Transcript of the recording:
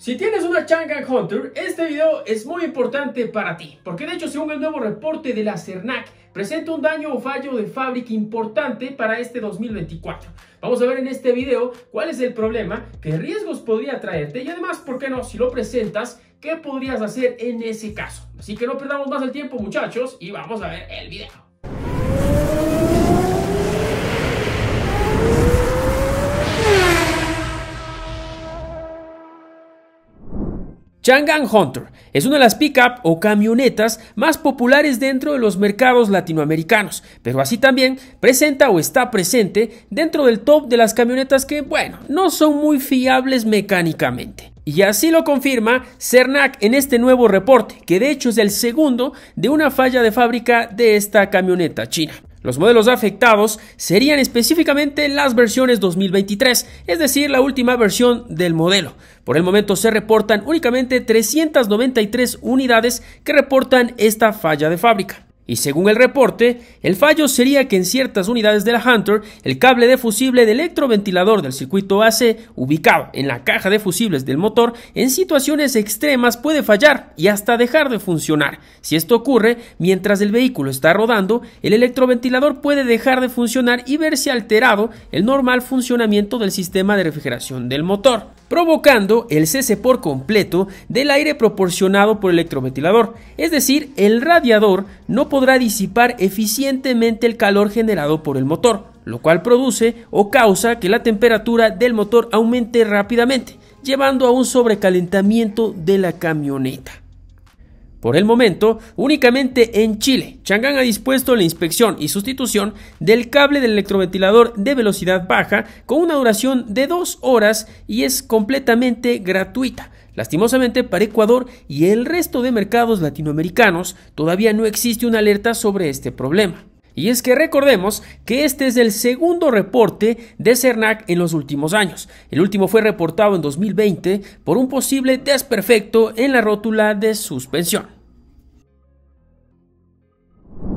Si tienes una Changan Hunter, este video es muy importante para ti, porque de hecho según el nuevo reporte de la CERNAC, presenta un daño o fallo de fábrica importante para este 2024. Vamos a ver en este video cuál es el problema, qué riesgos podría traerte y además, ¿por qué no? Si lo presentas, ¿qué podrías hacer en ese caso? Así que no perdamos más el tiempo muchachos y vamos a ver el video. Chang'an Hunter es una de las pick-up o camionetas más populares dentro de los mercados latinoamericanos, pero así también presenta o está presente dentro del top de las camionetas que, bueno, no son muy fiables mecánicamente. Y así lo confirma Cernac en este nuevo reporte, que de hecho es el segundo de una falla de fábrica de esta camioneta china. Los modelos afectados serían específicamente las versiones 2023, es decir, la última versión del modelo. Por el momento se reportan únicamente 393 unidades que reportan esta falla de fábrica y según el reporte, el fallo sería que en ciertas unidades de la Hunter, el cable de fusible de electroventilador del circuito AC ubicado en la caja de fusibles del motor en situaciones extremas puede fallar y hasta dejar de funcionar. Si esto ocurre, mientras el vehículo está rodando, el electroventilador puede dejar de funcionar y verse alterado el normal funcionamiento del sistema de refrigeración del motor provocando el cese por completo del aire proporcionado por el electroventilador, es decir, el radiador no podrá disipar eficientemente el calor generado por el motor, lo cual produce o causa que la temperatura del motor aumente rápidamente, llevando a un sobrecalentamiento de la camioneta. Por el momento, únicamente en Chile, Chang'an ha dispuesto la inspección y sustitución del cable del electroventilador de velocidad baja con una duración de dos horas y es completamente gratuita, Lastimosamente para Ecuador y el resto de mercados latinoamericanos todavía no existe una alerta sobre este problema. Y es que recordemos que este es el segundo reporte de CERNAC en los últimos años. El último fue reportado en 2020 por un posible desperfecto en la rótula de suspensión.